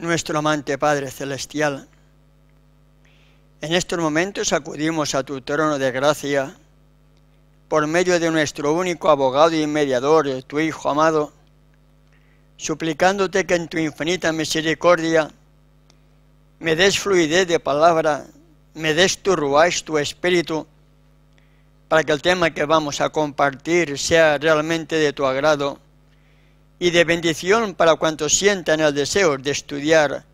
nuestro amante Padre Celestial. En estos momentos acudimos a tu trono de gracia por medio de nuestro único abogado y mediador, tu Hijo amado, suplicándote que en tu infinita misericordia me des fluidez de palabra, me des tu tu espíritu, para que el tema que vamos a compartir sea realmente de tu agrado y de bendición para cuantos sientan el deseo de estudiar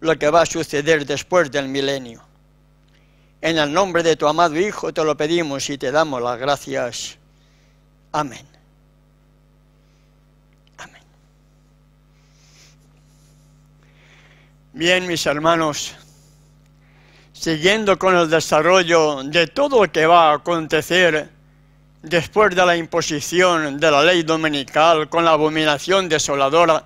lo que va a suceder después del milenio. En el nombre de tu amado Hijo te lo pedimos y te damos las gracias. Amén. Amén. Bien, mis hermanos, siguiendo con el desarrollo de todo lo que va a acontecer después de la imposición de la ley dominical con la abominación desoladora,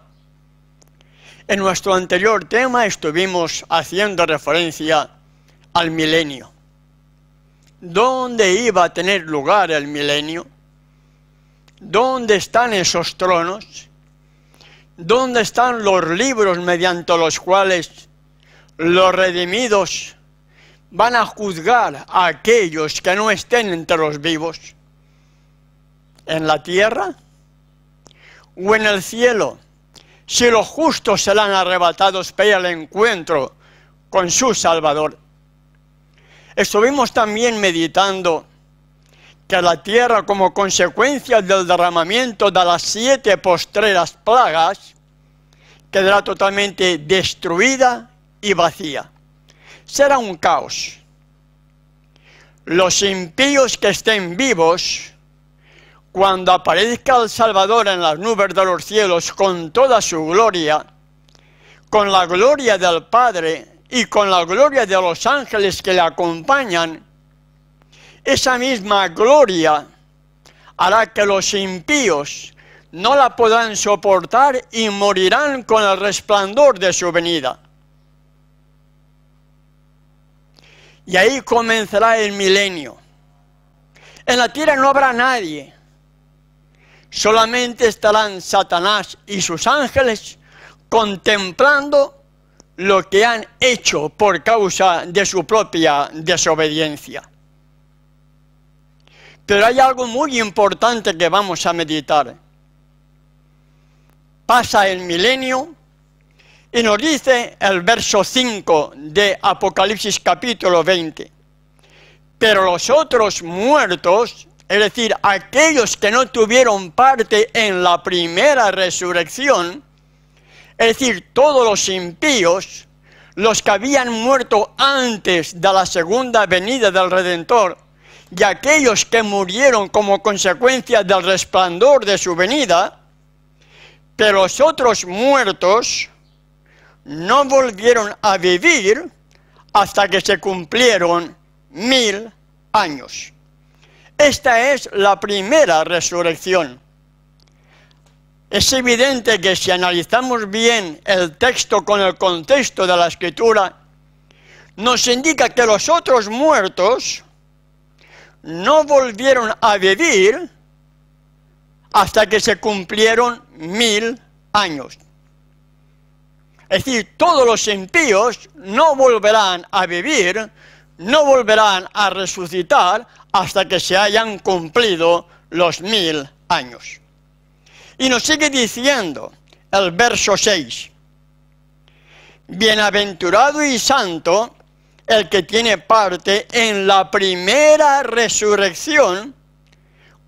en nuestro anterior tema estuvimos haciendo referencia al milenio. ¿Dónde iba a tener lugar el milenio? ¿Dónde están esos tronos? ¿Dónde están los libros mediante los cuales los redimidos van a juzgar a aquellos que no estén entre los vivos? en la tierra o en el cielo, si los justos serán arrebatados para el encuentro con su Salvador. Estuvimos también meditando que la tierra, como consecuencia del derramamiento de las siete postreras plagas, quedará totalmente destruida y vacía. Será un caos. Los impíos que estén vivos cuando aparezca el Salvador en las nubes de los cielos con toda su gloria, con la gloria del Padre y con la gloria de los ángeles que le acompañan, esa misma gloria hará que los impíos no la puedan soportar y morirán con el resplandor de su venida. Y ahí comenzará el milenio. En la tierra no habrá nadie solamente estarán Satanás y sus ángeles contemplando lo que han hecho por causa de su propia desobediencia. Pero hay algo muy importante que vamos a meditar. Pasa el milenio y nos dice el verso 5 de Apocalipsis capítulo 20. Pero los otros muertos es decir, aquellos que no tuvieron parte en la primera resurrección, es decir, todos los impíos, los que habían muerto antes de la segunda venida del Redentor, y aquellos que murieron como consecuencia del resplandor de su venida, pero los otros muertos no volvieron a vivir hasta que se cumplieron mil años. Esta es la primera resurrección. Es evidente que si analizamos bien el texto con el contexto de la escritura, nos indica que los otros muertos no volvieron a vivir hasta que se cumplieron mil años. Es decir, todos los impíos no volverán a vivir, no volverán a resucitar hasta que se hayan cumplido los mil años. Y nos sigue diciendo el verso 6, Bienaventurado y santo el que tiene parte en la primera resurrección.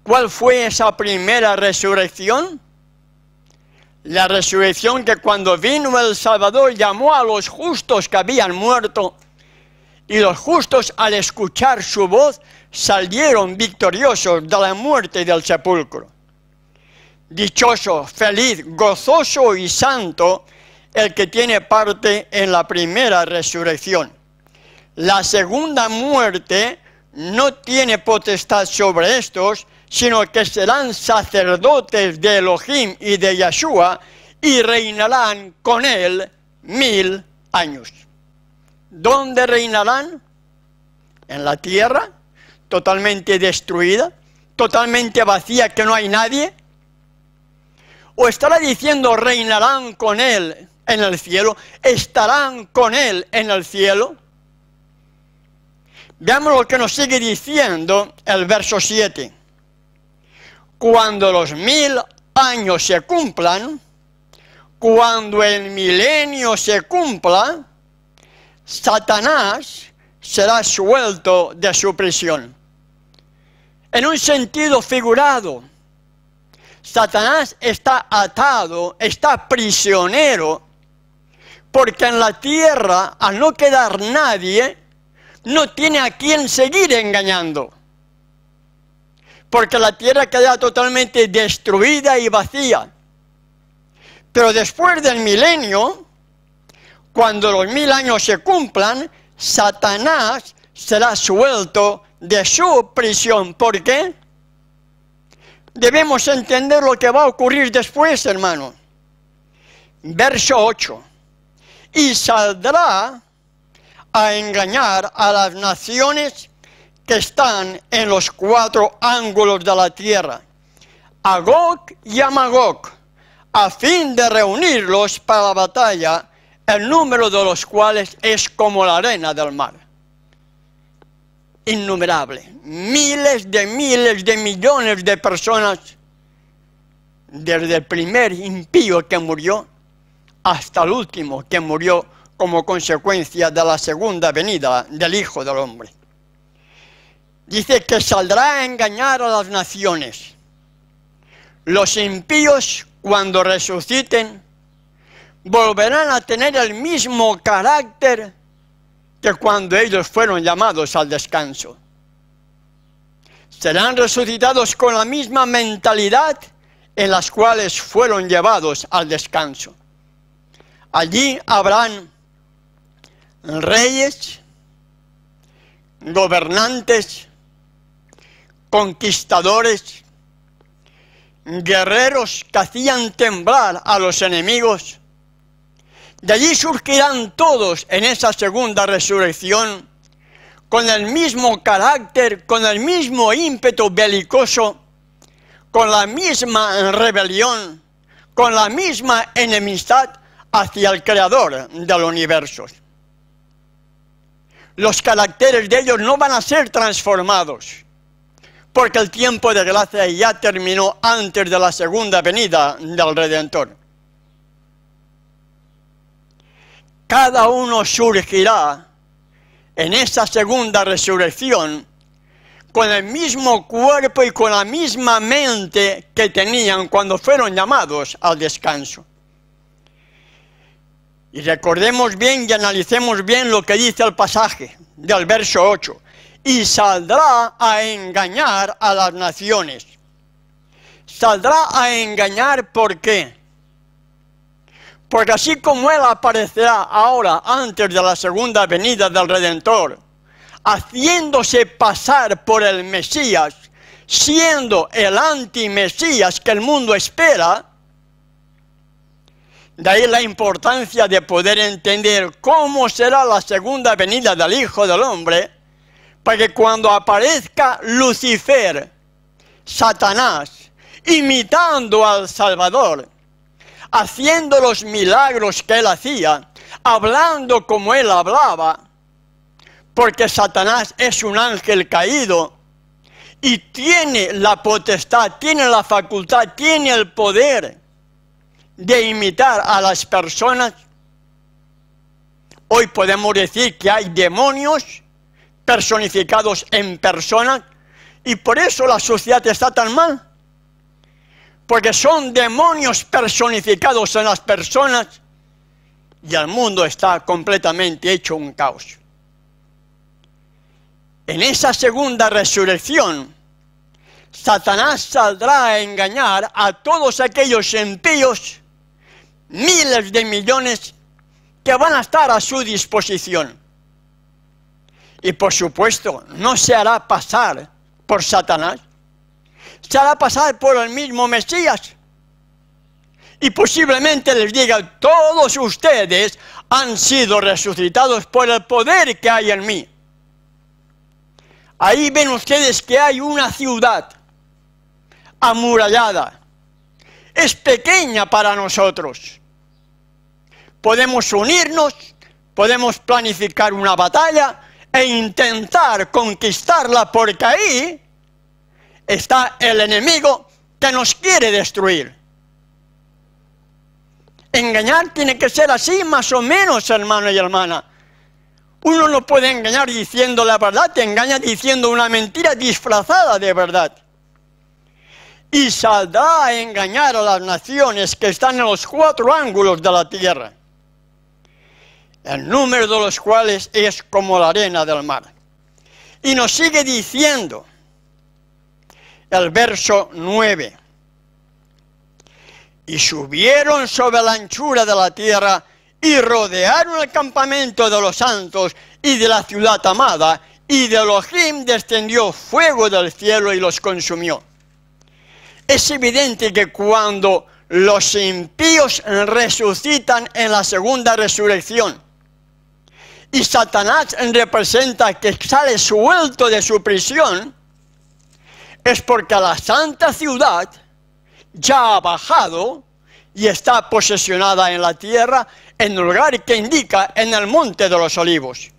¿Cuál fue esa primera resurrección? La resurrección que cuando vino el Salvador llamó a los justos que habían muerto y los justos al escuchar su voz salieron victoriosos de la muerte y del sepulcro. Dichoso, feliz, gozoso y santo el que tiene parte en la primera resurrección. La segunda muerte no tiene potestad sobre estos, sino que serán sacerdotes de Elohim y de Yeshua y reinarán con él mil años. ¿Dónde reinarán? ¿En la tierra? totalmente destruida, totalmente vacía, que no hay nadie? ¿O estará diciendo reinarán con Él en el cielo? ¿Estarán con Él en el cielo? Veamos lo que nos sigue diciendo el verso 7. Cuando los mil años se cumplan, cuando el milenio se cumpla, Satanás será suelto de su prisión. En un sentido figurado, Satanás está atado, está prisionero, porque en la tierra, al no quedar nadie, no tiene a quien seguir engañando. Porque la tierra queda totalmente destruida y vacía. Pero después del milenio, cuando los mil años se cumplan, Satanás será suelto de su prisión. ¿Por qué? Debemos entender lo que va a ocurrir después, hermano. Verso 8. Y saldrá a engañar a las naciones que están en los cuatro ángulos de la tierra, a Gog y a Magog, a fin de reunirlos para la batalla, el número de los cuales es como la arena del mar innumerable, miles de miles de millones de personas, desde el primer impío que murió hasta el último que murió como consecuencia de la segunda venida del Hijo del Hombre. Dice que saldrá a engañar a las naciones. Los impíos, cuando resuciten, volverán a tener el mismo carácter que cuando ellos fueron llamados al descanso. Serán resucitados con la misma mentalidad en las cuales fueron llevados al descanso. Allí habrán reyes, gobernantes, conquistadores, guerreros que hacían temblar a los enemigos, de allí surgirán todos en esa segunda resurrección con el mismo carácter, con el mismo ímpetu belicoso, con la misma rebelión, con la misma enemistad hacia el creador del universo. Los caracteres de ellos no van a ser transformados, porque el tiempo de gracia ya terminó antes de la segunda venida del Redentor. cada uno surgirá en esta segunda resurrección con el mismo cuerpo y con la misma mente que tenían cuando fueron llamados al descanso. Y recordemos bien y analicemos bien lo que dice el pasaje del verso 8. Y saldrá a engañar a las naciones. Saldrá a engañar ¿por qué? Porque así como Él aparecerá ahora, antes de la segunda venida del Redentor, haciéndose pasar por el Mesías, siendo el anti-Mesías que el mundo espera, de ahí la importancia de poder entender cómo será la segunda venida del Hijo del Hombre, para que cuando aparezca Lucifer, Satanás, imitando al Salvador, haciendo los milagros que él hacía, hablando como él hablaba, porque Satanás es un ángel caído y tiene la potestad, tiene la facultad, tiene el poder de imitar a las personas. Hoy podemos decir que hay demonios personificados en personas y por eso la sociedad está tan mal porque son demonios personificados en las personas y el mundo está completamente hecho un caos. En esa segunda resurrección, Satanás saldrá a engañar a todos aquellos impíos, miles de millones, que van a estar a su disposición. Y por supuesto, no se hará pasar por Satanás, se hará pasar por el mismo Mesías. Y posiblemente les diga, todos ustedes han sido resucitados por el poder que hay en mí. Ahí ven ustedes que hay una ciudad amurallada. Es pequeña para nosotros. Podemos unirnos, podemos planificar una batalla e intentar conquistarla porque ahí está el enemigo que nos quiere destruir. Engañar tiene que ser así, más o menos, hermano y hermana. Uno no puede engañar diciendo la verdad, te engaña diciendo una mentira disfrazada de verdad. Y saldrá a engañar a las naciones que están en los cuatro ángulos de la tierra, el número de los cuales es como la arena del mar. Y nos sigue diciendo, el verso 9. Y subieron sobre la anchura de la tierra y rodearon el campamento de los santos y de la ciudad amada, y de Elohim descendió fuego del cielo y los consumió. Es evidente que cuando los impíos resucitan en la segunda resurrección, y Satanás representa que sale suelto de su prisión, es porque la santa ciudad ya ha bajado y está posesionada en la tierra en el lugar que indica en el monte de los olivos.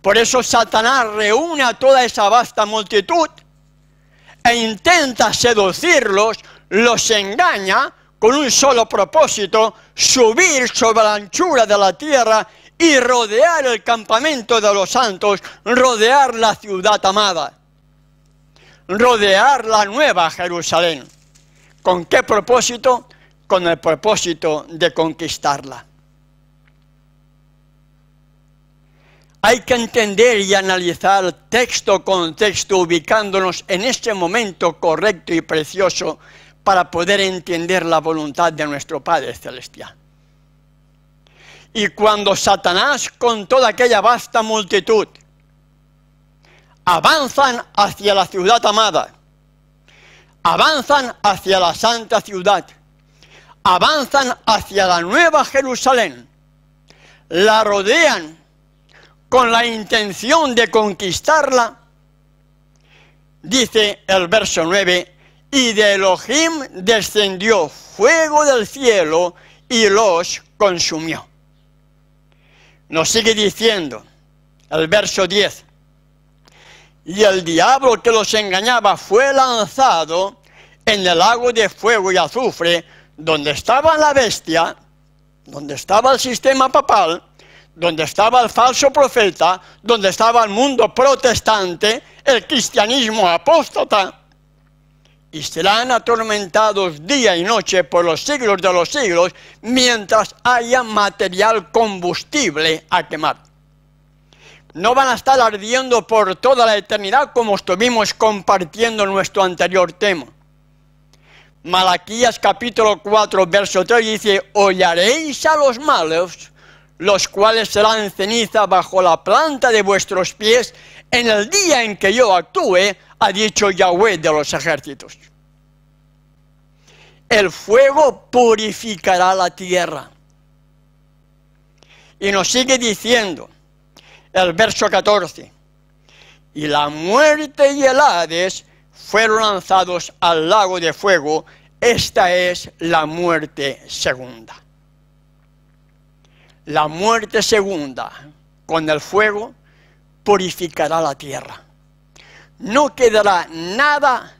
Por eso Satanás reúne a toda esa vasta multitud e intenta seducirlos, los engaña con un solo propósito, subir sobre la anchura de la tierra y rodear el campamento de los santos, rodear la ciudad amada rodear la nueva Jerusalén. ¿Con qué propósito? Con el propósito de conquistarla. Hay que entender y analizar texto con texto, ubicándonos en este momento correcto y precioso para poder entender la voluntad de nuestro Padre Celestial. Y cuando Satanás, con toda aquella vasta multitud, avanzan hacia la ciudad amada, avanzan hacia la santa ciudad, avanzan hacia la nueva Jerusalén, la rodean con la intención de conquistarla, dice el verso 9, y de Elohim descendió fuego del cielo y los consumió. Nos sigue diciendo el verso 10, y el diablo que los engañaba fue lanzado en el lago de fuego y azufre, donde estaba la bestia, donde estaba el sistema papal, donde estaba el falso profeta, donde estaba el mundo protestante, el cristianismo apóstata, y serán atormentados día y noche por los siglos de los siglos, mientras haya material combustible a quemar no van a estar ardiendo por toda la eternidad como estuvimos compartiendo nuestro anterior tema. Malaquías capítulo 4, verso 3 dice, Hollaréis a los malos, los cuales serán ceniza bajo la planta de vuestros pies en el día en que yo actúe, ha dicho Yahweh de los ejércitos. El fuego purificará la tierra. Y nos sigue diciendo, el verso 14. Y la muerte y el Hades fueron lanzados al lago de fuego. Esta es la muerte segunda. La muerte segunda con el fuego purificará la tierra. No quedará nada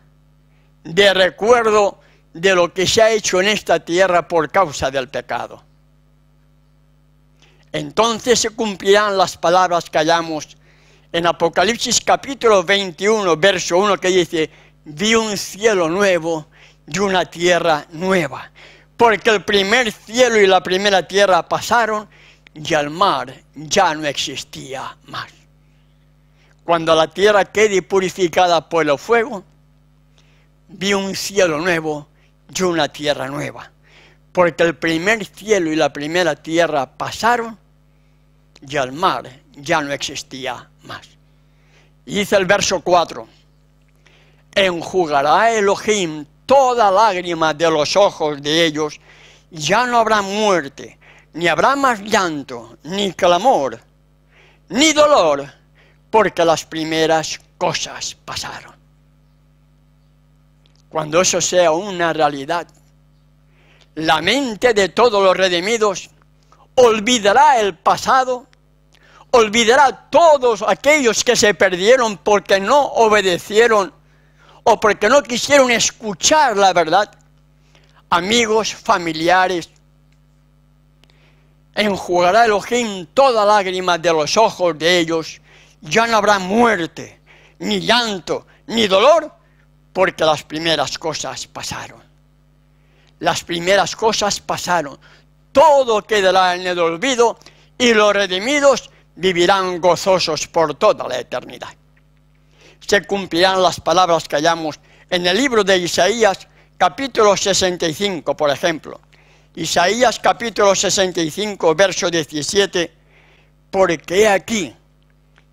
de recuerdo de lo que se ha hecho en esta tierra por causa del pecado. Entonces se cumplirán las palabras que hallamos en Apocalipsis capítulo 21, verso 1, que dice, vi un cielo nuevo y una tierra nueva, porque el primer cielo y la primera tierra pasaron y el mar ya no existía más. Cuando la tierra quede purificada por el fuego, vi un cielo nuevo y una tierra nueva porque el primer cielo y la primera tierra pasaron y el mar ya no existía más. Y dice el verso 4, enjugará Elohim toda lágrima de los ojos de ellos, ya no habrá muerte, ni habrá más llanto, ni clamor, ni dolor, porque las primeras cosas pasaron. Cuando eso sea una realidad, la mente de todos los redimidos olvidará el pasado, olvidará todos aquellos que se perdieron porque no obedecieron o porque no quisieron escuchar la verdad, amigos, familiares. Enjugará el ojín toda lágrima de los ojos de ellos, ya no habrá muerte, ni llanto, ni dolor, porque las primeras cosas pasaron las primeras cosas pasaron. Todo quedará en el olvido y los redimidos vivirán gozosos por toda la eternidad. Se cumplirán las palabras que hallamos en el libro de Isaías capítulo 65, por ejemplo. Isaías capítulo 65, verso 17, porque aquí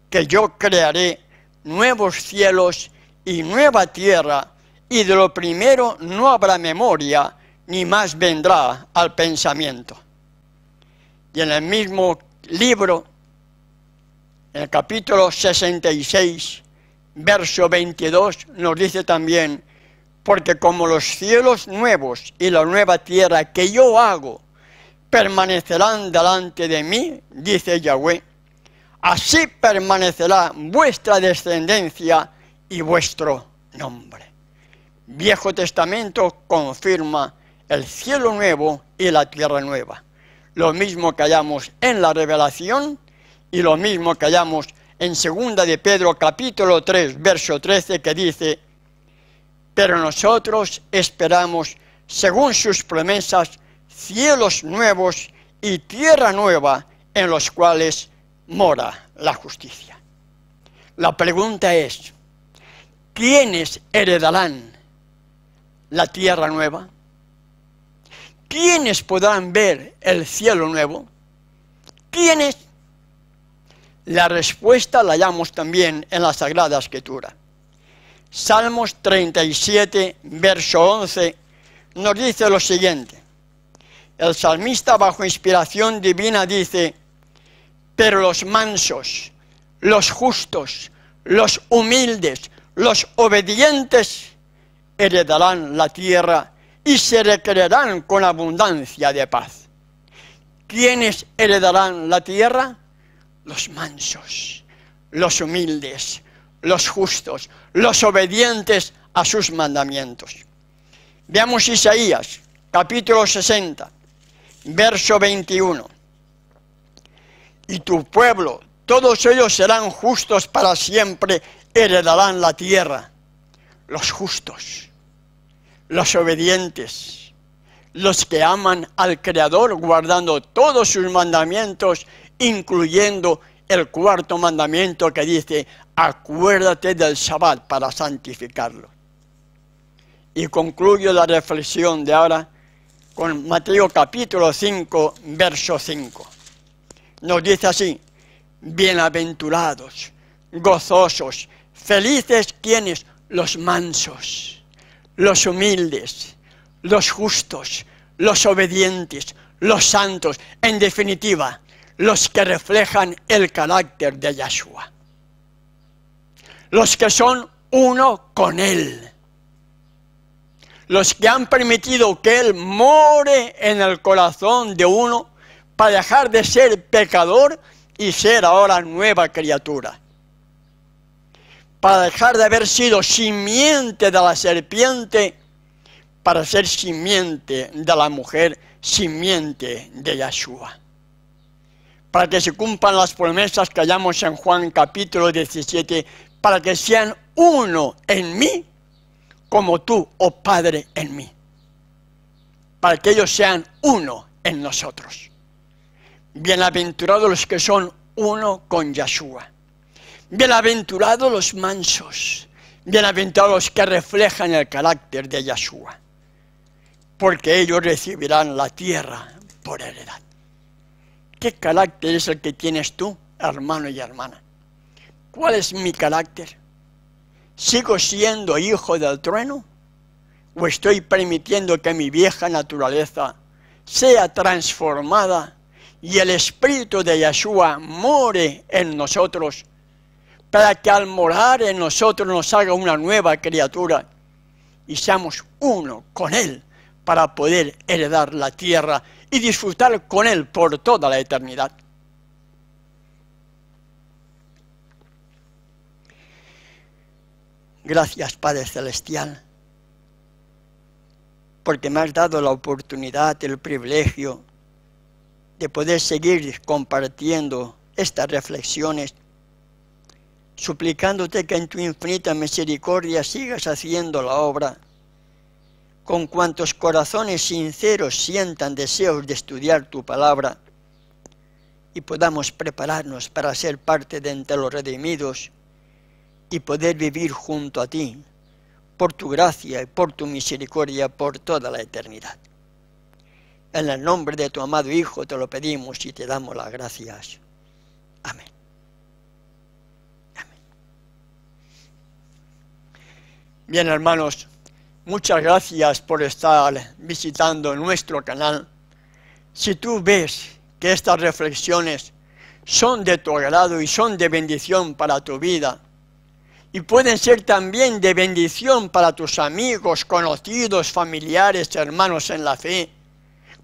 que yo crearé nuevos cielos y nueva tierra, y de lo primero no habrá memoria, ni más vendrá al pensamiento. Y en el mismo libro, en el capítulo 66, verso 22, nos dice también, porque como los cielos nuevos y la nueva tierra que yo hago permanecerán delante de mí, dice Yahweh, así permanecerá vuestra descendencia y vuestro nombre. Viejo Testamento confirma el cielo nuevo y la tierra nueva. Lo mismo que hallamos en la revelación y lo mismo que hallamos en segunda de Pedro capítulo 3, verso 13, que dice, pero nosotros esperamos, según sus promesas, cielos nuevos y tierra nueva en los cuales mora la justicia. La pregunta es, ¿quiénes heredarán la tierra nueva? ¿Quiénes podrán ver el cielo nuevo? ¿Quiénes? La respuesta la hallamos también en la Sagrada Escritura. Salmos 37, verso 11, nos dice lo siguiente. El salmista bajo inspiración divina dice, pero los mansos, los justos, los humildes, los obedientes heredarán la tierra y se recrearán con abundancia de paz. ¿Quiénes heredarán la tierra? Los mansos, los humildes, los justos, los obedientes a sus mandamientos. Veamos Isaías, capítulo 60, verso 21. Y tu pueblo, todos ellos serán justos para siempre, heredarán la tierra. Los justos los obedientes, los que aman al Creador guardando todos sus mandamientos, incluyendo el cuarto mandamiento que dice, acuérdate del Shabbat para santificarlo. Y concluyo la reflexión de ahora con Mateo capítulo 5, verso 5. Nos dice así, bienaventurados, gozosos, felices quienes los mansos los humildes, los justos, los obedientes, los santos, en definitiva, los que reflejan el carácter de Yahshua. Los que son uno con Él. Los que han permitido que Él more en el corazón de uno para dejar de ser pecador y ser ahora nueva criatura para dejar de haber sido simiente de la serpiente para ser simiente de la mujer, simiente de Yahshua. Para que se cumplan las promesas que hallamos en Juan capítulo 17, para que sean uno en mí, como tú, oh Padre, en mí. Para que ellos sean uno en nosotros. Bienaventurados los que son uno con Yahshua. Bienaventurados los mansos, bienaventurados los que reflejan el carácter de Yahshua, porque ellos recibirán la tierra por heredad. ¿Qué carácter es el que tienes tú, hermano y hermana? ¿Cuál es mi carácter? ¿Sigo siendo hijo del trueno? ¿O estoy permitiendo que mi vieja naturaleza sea transformada y el Espíritu de Yahshua more en nosotros para que al morar en nosotros nos haga una nueva criatura y seamos uno con Él para poder heredar la tierra y disfrutar con Él por toda la eternidad. Gracias Padre Celestial, porque me has dado la oportunidad, el privilegio de poder seguir compartiendo estas reflexiones suplicándote que en tu infinita misericordia sigas haciendo la obra, con cuantos corazones sinceros sientan deseos de estudiar tu palabra y podamos prepararnos para ser parte de entre los redimidos y poder vivir junto a ti, por tu gracia y por tu misericordia por toda la eternidad. En el nombre de tu amado Hijo te lo pedimos y te damos las gracias. Amén. Bien, hermanos, muchas gracias por estar visitando nuestro canal. Si tú ves que estas reflexiones son de tu agrado y son de bendición para tu vida, y pueden ser también de bendición para tus amigos, conocidos, familiares, hermanos en la fe,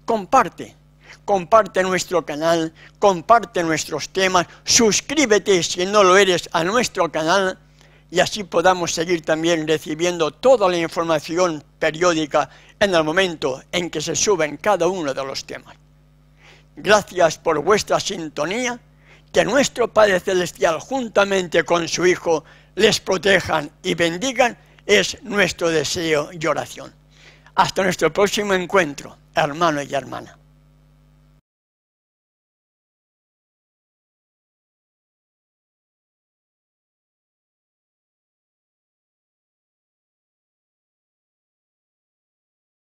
comparte comparte nuestro canal, comparte nuestros temas, suscríbete si no lo eres a nuestro canal y así podamos seguir también recibiendo toda la información periódica en el momento en que se suben cada uno de los temas. Gracias por vuestra sintonía, que nuestro Padre Celestial juntamente con su Hijo les protejan y bendigan es nuestro deseo y oración. Hasta nuestro próximo encuentro, hermano y hermana.